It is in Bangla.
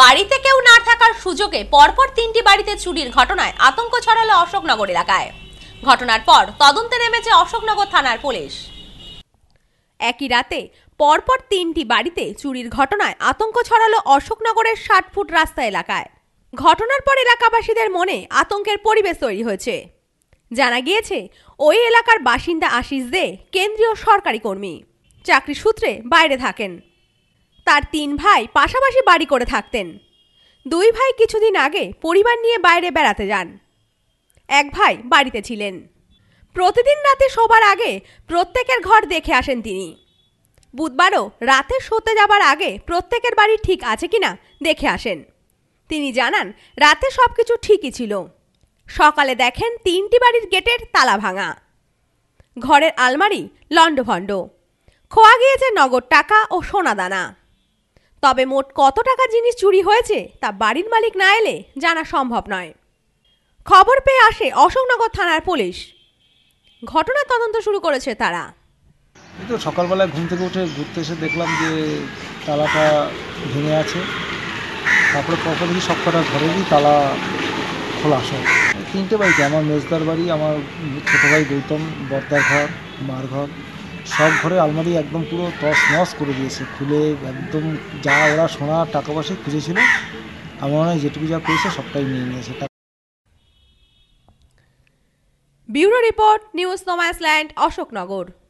বাড়িতে কেউ না থাকার সুযোগে পরপর তিনটি বাড়িতে চুরির ঘটনায় আতঙ্ক ছড়ালো অশোকনগর এলাকায় ঘটনার পর তদন্তে নেমেছে অশোকনগর থানার পুলিশ একই রাতে পরপর তিনটি বাড়িতে চুরির ঘটনায় আতঙ্ক ছড়ালো অশোকনগরের ষাট ফুট রাস্তা এলাকায় ঘটনার পর এলাকাবাসীদের মনে আতঙ্কের পরিবেশ তৈরি হয়েছে জানা গিয়েছে ওই এলাকার বাসিন্দা আশিস দে কেন্দ্রীয় সরকারি কর্মী চাকরি সূত্রে বাইরে থাকেন তার তিন ভাই পাশাপাশি বাড়ি করে থাকতেন দুই ভাই কিছুদিন আগে পরিবার নিয়ে বাইরে বেড়াতে যান এক ভাই বাড়িতে ছিলেন প্রতিদিন রাতে শোবার আগে প্রত্যেকের ঘর দেখে আসেন তিনি বুধবারও রাতে শোতে যাবার আগে প্রত্যেকের বাড়ি ঠিক আছে কিনা দেখে আসেন তিনি জানান রাতে সব কিছু ঠিকই ছিল সকালে দেখেন তিনটি বাড়ির গেটের তালা ভাঙা ঘরের আলমারি লন্ডভণ্ড খোয়া গিয়েছে নগদ টাকা ও সোনাদানা তবে মোট কত টাকা জিনিস চুরি হয়েছে তা বাড়ির মালিক না এলে জানা সম্ভব নয় খবর পেয়ে আসে অশোকনগর থানার পুলিশ ঘটনা তদন্ত শুরু করেছে তারা এই তো সকালবেলায় ঘুম থেকে উঠে ঘুরতে এসে দেখলাম যে তালাটা ভেঙে আছে তারপরে কখন দেখি সব কটা ঘরেরই তালা খোলা আসে তিনটে বাড়িতে আমার মেজদার বাড়ি আমার ছোটো ভাই গৌতম বর্দার ঘর মার ঘর সব ঘরে আলমারি একদম পুরো তস নস করে দিয়েছে খুলে একদম যা ওরা সোনা টাকা পয়সা খুঁজেছিল আমার মনে হয় যেটুকু যা করেছে সবটাই নিয়ে নিয়েছে bureau report news no man's land Ashoknagar